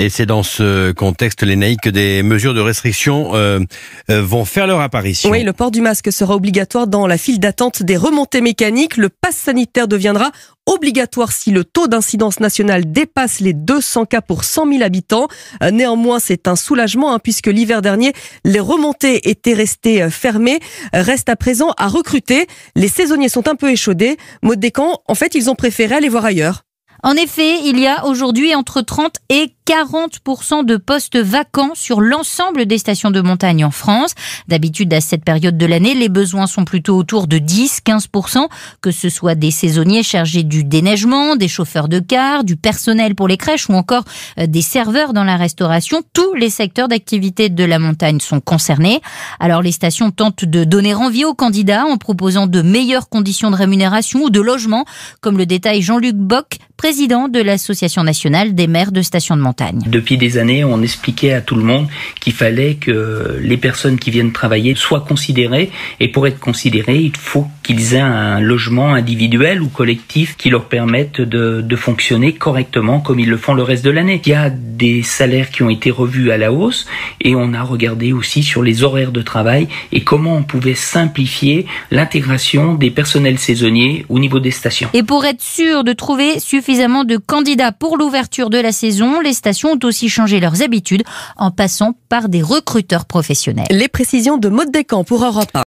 Et c'est dans ce contexte, Lénaïque, que des mesures de restriction euh, euh, vont faire leur apparition. Oui, le port du masque sera obligatoire dans la file d'attente des remontées mécaniques. Le pass sanitaire deviendra obligatoire si le taux d'incidence nationale dépasse les 200 cas pour 100 000 habitants. Euh, néanmoins, c'est un soulagement hein, puisque l'hiver dernier, les remontées étaient restées fermées. Reste à présent à recruter. Les saisonniers sont un peu échaudés. Maud Descamps, en fait, ils ont préféré aller voir ailleurs. En effet, il y a aujourd'hui entre 30 et 40% de postes vacants sur l'ensemble des stations de montagne en France. D'habitude, à cette période de l'année, les besoins sont plutôt autour de 10-15%, que ce soit des saisonniers chargés du déneigement, des chauffeurs de car, du personnel pour les crèches ou encore euh, des serveurs dans la restauration. Tous les secteurs d'activité de la montagne sont concernés. Alors les stations tentent de donner envie aux candidats en proposant de meilleures conditions de rémunération ou de logement, comme le détaille Jean-Luc Bock, président de l'Association nationale des maires de stations de montagne. Depuis des années, on expliquait à tout le monde qu'il fallait que les personnes qui viennent travailler soient considérées et pour être considérées, il faut qu'ils aient un logement individuel ou collectif qui leur permette de, fonctionner correctement comme ils le font le reste de l'année. Il y a des salaires qui ont été revus à la hausse et on a regardé aussi sur les horaires de travail et comment on pouvait simplifier l'intégration des personnels saisonniers au niveau des stations. Et pour être sûr de trouver suffisamment de candidats pour l'ouverture de la saison, les stations ont aussi changé leurs habitudes en passant par des recruteurs professionnels. Les précisions de des camps pour Europe